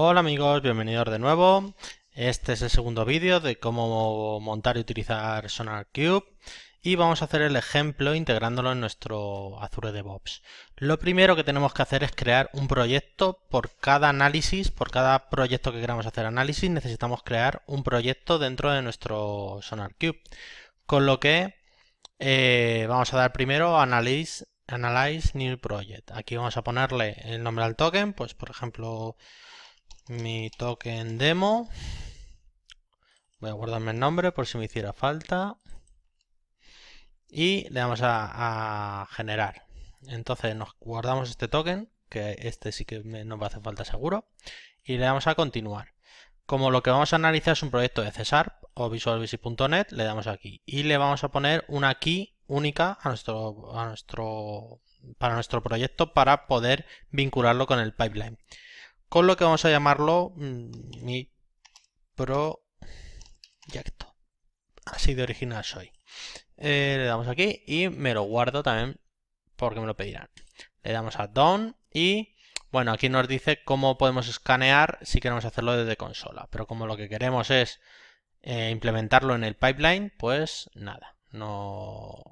Hola amigos, bienvenidos de nuevo. Este es el segundo vídeo de cómo montar y utilizar Sonar Cube y vamos a hacer el ejemplo integrándolo en nuestro Azure DevOps. Lo primero que tenemos que hacer es crear un proyecto por cada análisis, por cada proyecto que queramos hacer análisis necesitamos crear un proyecto dentro de nuestro Sonar Cube. Con lo que eh, vamos a dar primero Analyze, Analyze New Project. Aquí vamos a ponerle el nombre al token, pues por ejemplo mi token demo. Voy a guardarme el nombre por si me hiciera falta. Y le damos a, generar. Entonces nos guardamos este token, que este sí que nos va a hacer falta seguro. Y le damos a continuar. Como lo que vamos a analizar es un proyecto de Cesar o visualbasic.net, le damos aquí. Y le vamos a poner una key única a nuestro, para nuestro proyecto para poder vincularlo con el pipeline con lo que vamos a llamarlo mm, mi proyecto. Así de original soy. Eh, le damos aquí y me lo guardo también porque me lo pedirán. Le damos a Down y bueno, aquí nos dice cómo podemos escanear si queremos hacerlo desde consola. Pero como lo que queremos es eh, implementarlo en el pipeline, pues nada, no,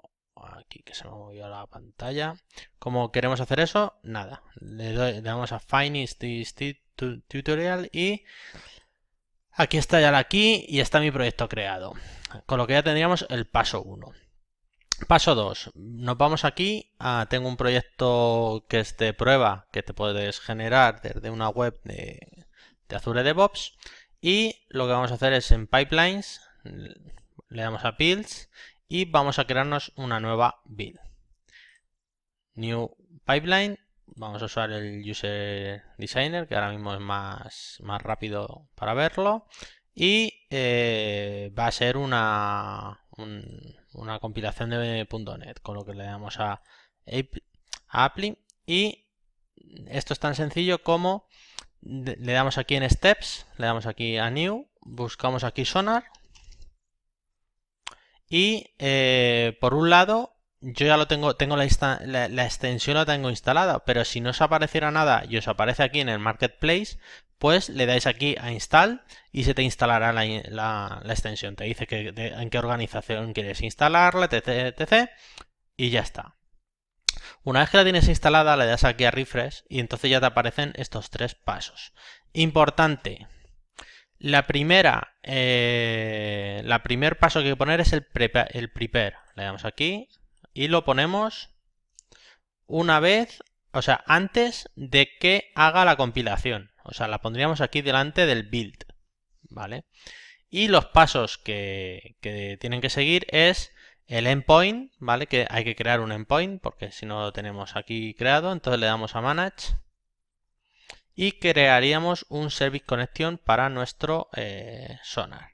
se me movido la pantalla. como queremos hacer eso? Nada. Le, damos a Finish this Tutorial y aquí está ya la key y está mi proyecto creado. Con lo que ya tendríamos el paso 1. Paso 2. Nos vamos aquí. tengo un proyecto que es de prueba que te puedes generar desde una web de, de Azure DevOps. Y lo que vamos a hacer es en Pipelines le damos a Builds y vamos a crearnos una nueva build. New pipeline, vamos a usar el user designer que ahora mismo es más, más rápido para verlo y eh, va a ser una, una compilación de .NET con lo que le damos a, a y esto es tan sencillo como le damos aquí en Steps, le damos aquí a New, buscamos aquí Sonar, y eh, por un lado, yo ya lo tengo, tengo la, extensión la tengo instalada, pero si no os apareciera nada y os aparece aquí en el marketplace, pues le dais aquí a install y se te instalará la, extensión. Te dice que, en qué organización quieres instalarla, etc, etc. Y ya está. Una vez que la tienes instalada, le das aquí a refresh y entonces ya te aparecen estos tres pasos. Importante, la primera, eh, la primer paso que hay que poner es el, prepare, el prepare. Le damos aquí y lo ponemos una vez, o sea, antes de que haga la compilación. O sea, la pondríamos aquí delante del build, ¿vale? Y los pasos que, que tienen que seguir es el endpoint, ¿vale? Que hay que crear un endpoint porque si no lo tenemos aquí creado. Entonces le damos a manage y crearíamos un service conexión para nuestro eh, sonar.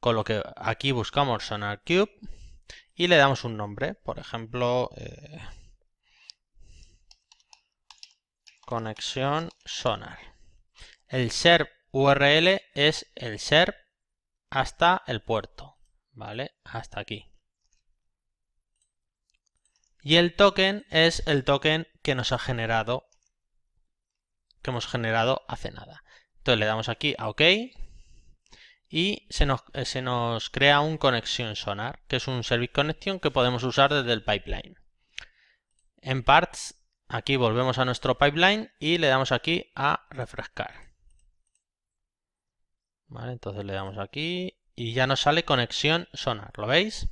Con lo que aquí buscamos sonar y le damos un nombre, por ejemplo, eh, conexión sonar. El SERP URL es el SERP hasta el puerto, ¿vale? Hasta aquí. Y el token es el token que nos ha generado que hemos generado hace nada. Entonces le damos aquí a OK y se nos, eh, se nos crea un conexión sonar, que es un service connection que podemos usar desde el pipeline. En parts, aquí volvemos a nuestro pipeline y le damos aquí a refrescar. entonces le damos aquí y ya nos sale conexión sonar, ¿lo veis?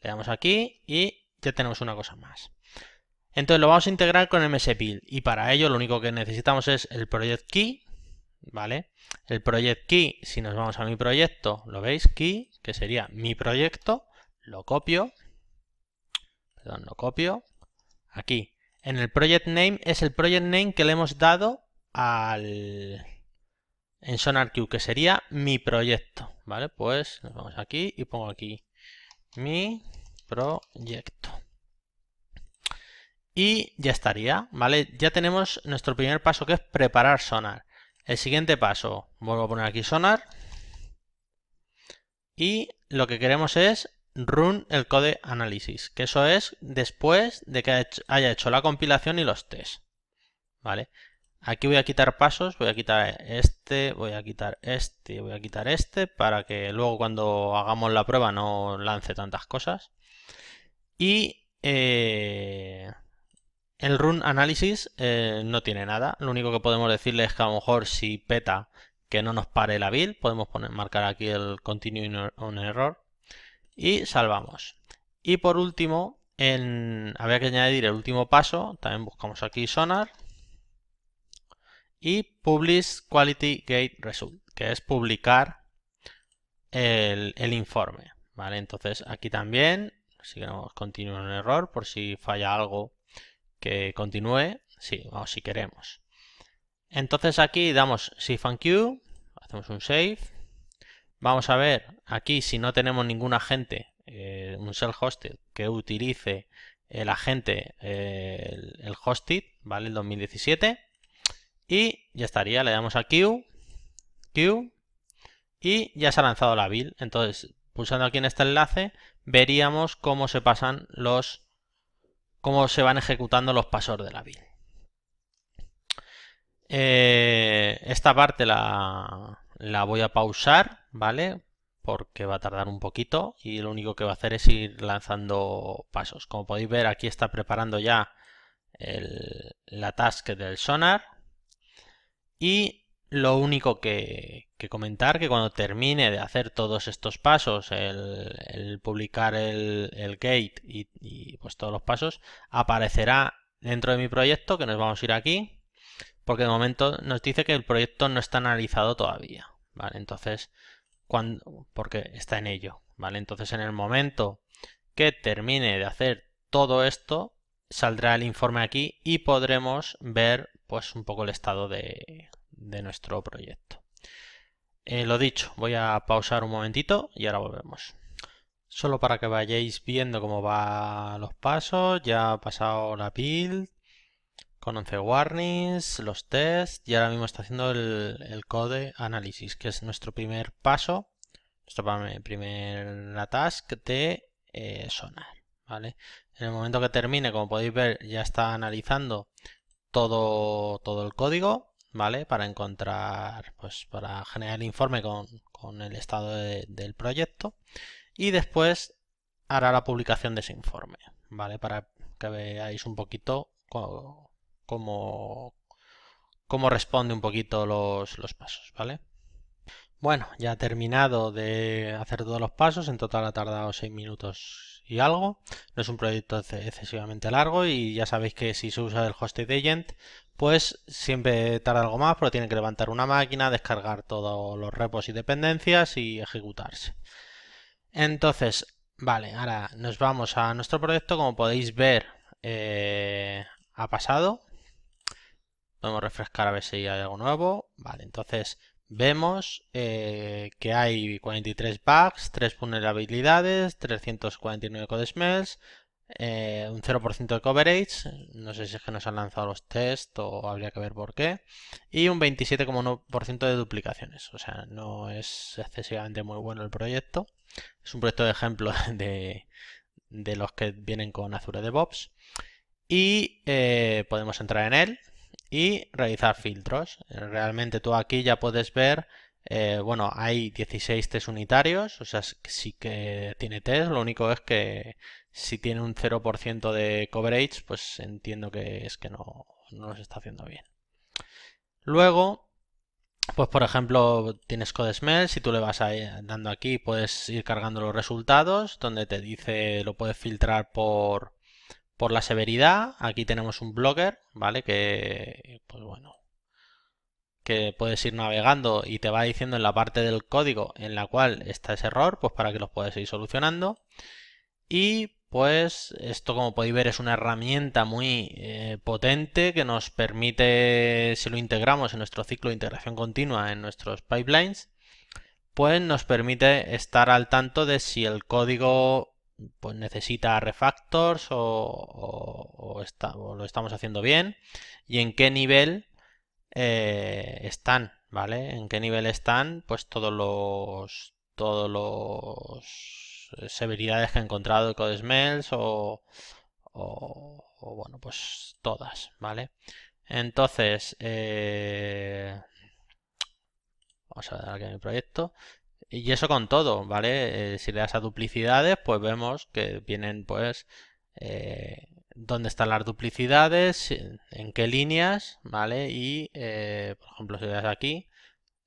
Le damos aquí y ya tenemos una cosa más. Entonces lo vamos a integrar con MSBuild y para ello lo único que necesitamos es el project key, ¿vale? El project key, si nos vamos a mi proyecto, lo veis, key, que sería mi proyecto, lo copio, perdón, lo copio, aquí. En el project name es el project name que le hemos dado al en SonarQube, que sería mi proyecto, ¿vale? Pues nos vamos aquí y pongo aquí mi proyecto. Y ya estaría, ¿vale? Ya tenemos nuestro primer paso que es preparar sonar. El siguiente paso, vuelvo a poner aquí sonar. Y lo que queremos es run el code analysis, que eso es después de que haya hecho la compilación y los tests. ¿Vale? Aquí voy a quitar pasos, voy a quitar este, voy a quitar este, voy a quitar este, para que luego cuando hagamos la prueba no lance tantas cosas. Y... Eh, el run analysis eh, no tiene nada. Lo único que podemos decirle es que a lo mejor si peta que no nos pare la build, podemos poner, marcar aquí el continue on er-, error y salvamos. Y por último, había que añadir el último paso. También buscamos aquí sonar y publish quality gate result, que es publicar el, informe. Vale, entonces aquí también, si queremos continuar un error, por si falla algo que continúe, si o si queremos. Entonces aquí damos si and Q, hacemos un save. Vamos a ver aquí si no tenemos ningún agente, eh, un Shell hosted que utilice el agente, eh, el, el hosted, ¿vale? El 2017. Y ya estaría, le damos a Q, Q, y ya se ha lanzado la build. Entonces, pulsando aquí en este enlace, veríamos cómo se pasan los cómo se van ejecutando los pasos de la build. Eh, esta parte la, voy a pausar, ¿vale? Porque va a tardar un poquito y lo único que va a hacer es ir lanzando pasos. Como podéis ver, aquí está preparando ya la task del sonar. Y lo único que, comentar que cuando termine de hacer todos estos pasos, el, publicar el, gate y, pues todos los pasos, aparecerá dentro de mi proyecto, que nos vamos a ir aquí, porque de momento nos dice que el proyecto no está analizado todavía, ¿vale? Entonces, cuando, porque está en ello, ¿vale? Entonces en el momento que termine de hacer todo esto, saldrá el informe aquí y podremos ver pues un poco el estado de, de nuestro proyecto. Eh, lo dicho, voy a pausar un momentito y ahora volvemos. Solo para que vayáis viendo cómo van los pasos, ya ha pasado la build con 11 warnings, los tests y ahora mismo está haciendo el, code análisis, que es nuestro primer paso, primer la task de eh, sonar. ¿vale? En el momento que termine, como podéis ver, ya está analizando todo, todo el código ¿vale? Para encontrar, pues para generar el informe con, el estado del proyecto y después hará la publicación de ese informe, ¿vale? Para que veáis un poquito cómo, cómo, responde un poquito los, pasos, ¿vale? Bueno, ya ha terminado de hacer todos los pasos, en total ha tardado 6 minutos y algo. No es un proyecto excesivamente largo y ya sabéis que si se usa el Hosted Agent, pues siempre tarda algo más pero tiene que levantar una máquina, descargar todos los repos y dependencias y ejecutarse. Entonces, vale, ahora nos vamos a nuestro proyecto. Como podéis ver, eh, ha pasado. Podemos refrescar a ver si hay algo nuevo. Vale, entonces vemos eh, que hay 43 bugs, 3 vulnerabilidades, 349 code smells, eh, un 0% de coverage, no sé si es que nos han lanzado los test o habría que ver por qué, y un 27,1% de duplicaciones, o sea, no es excesivamente muy bueno el proyecto, es un proyecto de ejemplo de, de los que vienen con Azure DevOps, y eh, podemos entrar en él y realizar filtros, eh, realmente tú aquí ya puedes ver eh, bueno, hay 16 test unitarios, o sea, sí que tiene test, lo único es que si tiene un 0% de coverage, pues entiendo que es que no, no está haciendo bien. Luego, pues por ejemplo, tienes CodeSmell, si tú le vas eh, dando aquí, puedes ir cargando los resultados, donde te dice, lo puedes filtrar por, por la severidad. Aquí tenemos un blogger, ¿vale? Que, pues bueno, que puedes ir navegando y te va diciendo en la parte del código en la cual está ese error, pues para que los puedas ir solucionando. Y pues esto como podéis ver es una herramienta muy eh, potente que nos permite, si lo integramos en nuestro ciclo de integración continua en nuestros pipelines, pues nos permite estar al tanto de si el código pues necesita refactors o, lo estamos haciendo bien y en qué nivel eh, están, ¿vale? En qué nivel están, pues todos los todos los severidades que ha encontrado el code smells o, o, bueno, pues todas, ¿vale? Entonces, eh, vamos a ver aquí proyecto. Y eso con todo, ¿vale? Eh, si le das a duplicidades, pues vemos que vienen pues dónde están las duplicidades, en qué líneas, ¿vale? Y, eh, por ejemplo, si das aquí,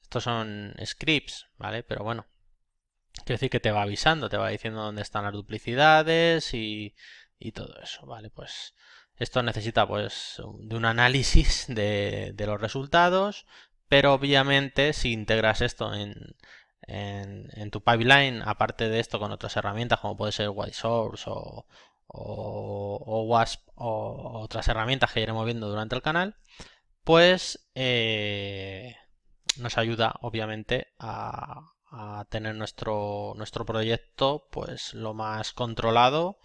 estos son scripts, ¿vale? Pero bueno, quiero decir que te va avisando, te va diciendo dónde están las duplicidades y, todo eso, ¿vale? Pues esto necesita, pues, de un análisis de, los resultados, pero obviamente si integras esto en, en, en, tu pipeline, aparte de esto con otras herramientas como puede ser White Source o, o, WASP o otras herramientas que iremos viendo durante el canal, pues eh, nos ayuda obviamente a, tener nuestro, nuestro proyecto pues lo más controlado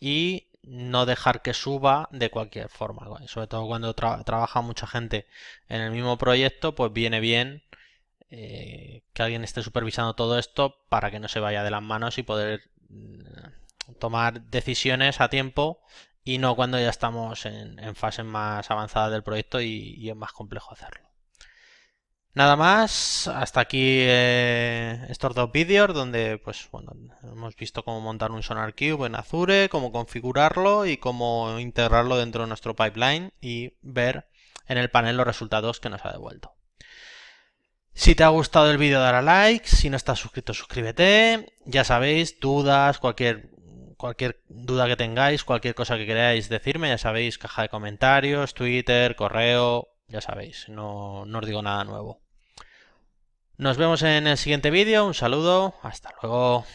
y no dejar que suba de cualquier forma. Sobre todo cuando trabaja mucha gente en el mismo proyecto, pues viene bien eh, que alguien esté supervisando todo esto para que no se vaya de las manos y poder mm, tomar decisiones a tiempo y no cuando ya estamos en, fase más avanzada del proyecto y, es más complejo hacerlo. Nada más, hasta aquí eh, estos dos vídeos donde pues hemos visto cómo montar un Sonar Cube en Azure, cómo configurarlo y cómo integrarlo dentro de nuestro pipeline y ver en el panel los resultados que nos ha devuelto. Si te ha gustado el vídeo, dale a like. Si no estás suscrito, suscríbete. Ya sabéis, dudas, cualquier cualquier duda que tengáis, cualquier cosa que queráis decirme, ya sabéis, caja de comentarios, Twitter, correo, ya sabéis, no, os digo nada nuevo. Nos vemos en el siguiente vídeo, un saludo, hasta luego.